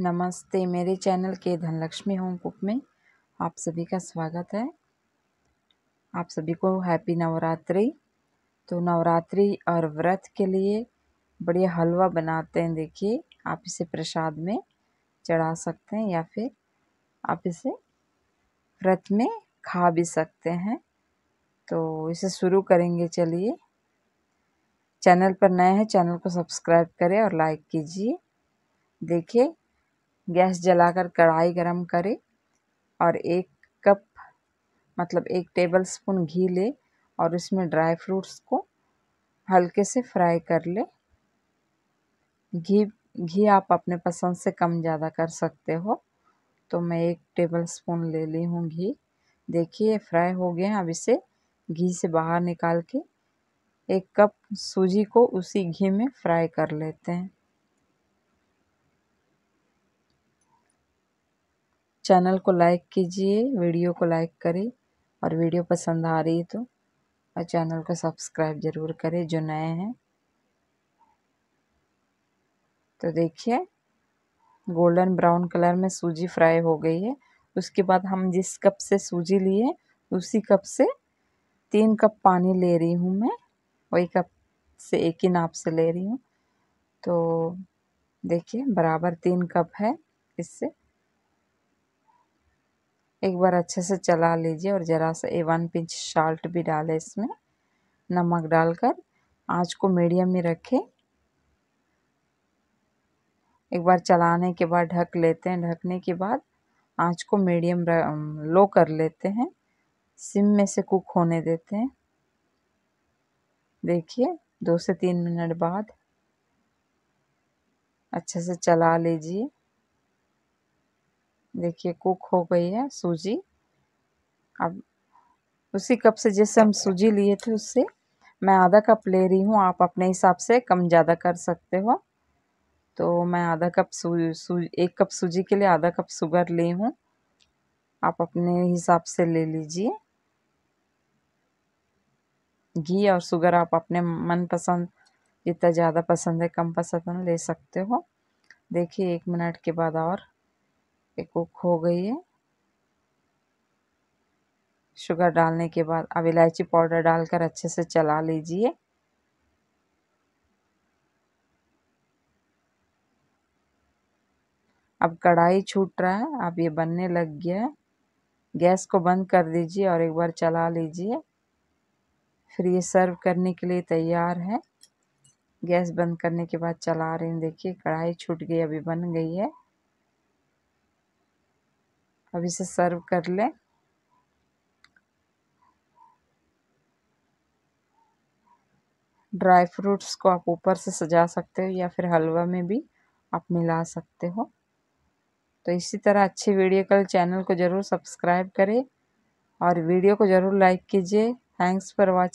नमस्ते मेरे चैनल के धनलक्ष्मी होम कुक में आप सभी का स्वागत है आप सभी को हैप्पी नवरात्रि तो नवरात्रि और व्रत के लिए बढ़िया हलवा बनाते हैं देखिए आप इसे प्रसाद में चढ़ा सकते हैं या फिर आप इसे व्रत में खा भी सकते हैं तो इसे शुरू करेंगे चलिए चैनल पर नए हैं चैनल को सब्सक्राइब करें और लाइक कीजिए देखिए गैस जलाकर कढ़ाई गरम करें और एक कप मतलब एक टेबल स्पून घी ले और इसमें ड्राई फ्रूट्स को हल्के से फ्राई कर ले घी घी आप अपने पसंद से कम ज़्यादा कर सकते हो तो मैं एक टेबल स्पून ले ली हूँ घी देखिए फ्राई हो गए हैं अब इसे घी से बाहर निकाल के एक कप सूजी को उसी घी में फ्राई कर लेते हैं चैनल को लाइक कीजिए वीडियो को लाइक करें और वीडियो पसंद आ रही तो और चैनल को सब्सक्राइब ज़रूर करें जो नए हैं तो देखिए गोल्डन ब्राउन कलर में सूजी फ्राई हो गई है उसके बाद हम जिस कप से सूजी लिए उसी कप से तीन कप पानी ले रही हूँ मैं वही कप से एक ही नाप से ले रही हूँ तो देखिए बराबर तीन कप है इससे एक बार अच्छे से चला लीजिए और ज़रा सा ए वन पिंच साल्ट भी डालें इसमें नमक डालकर आँच को मीडियम में रखें एक बार चलाने के बाद ढक लेते हैं ढकने के बाद आँच को मीडियम लो कर लेते हैं सिम में से कुक होने देते हैं देखिए दो से तीन मिनट बाद अच्छे से चला लीजिए देखिए कुक हो गई है सूजी अब उसी कप से जैसे हम सूजी लिए थे उससे मैं आधा कप ले रही हूँ आप अपने हिसाब से कम ज़्यादा कर सकते हो तो मैं आधा कप एक कप सूजी के लिए आधा कप शुगर ली हूँ आप अपने हिसाब से ले लीजिए घी और शुगर आप अपने मनपसंद जितना ज़्यादा पसंद है कम पसंद ले सकते हो देखिए एक मिनट के बाद और एक कुक हो गई है शुगर डालने के बाद अब इलायची पाउडर डालकर अच्छे से चला लीजिए अब कढ़ाई छूट रहा है अब ये बनने लग गया है गैस को बंद कर दीजिए और एक बार चला लीजिए फिर ये सर्व करने के लिए तैयार है गैस बंद करने के बाद चला रही हूँ देखिए कढ़ाई छूट गई अभी बन गई है अब इसे सर्व कर लें ड्राई फ्रूट्स को आप ऊपर से सजा सकते हो या फिर हलवा में भी आप मिला सकते हो तो इसी तरह अच्छी वीडियो कल चैनल को ज़रूर सब्सक्राइब करें और वीडियो को ज़रूर लाइक कीजिए थैंक्स फॉर वॉचिंग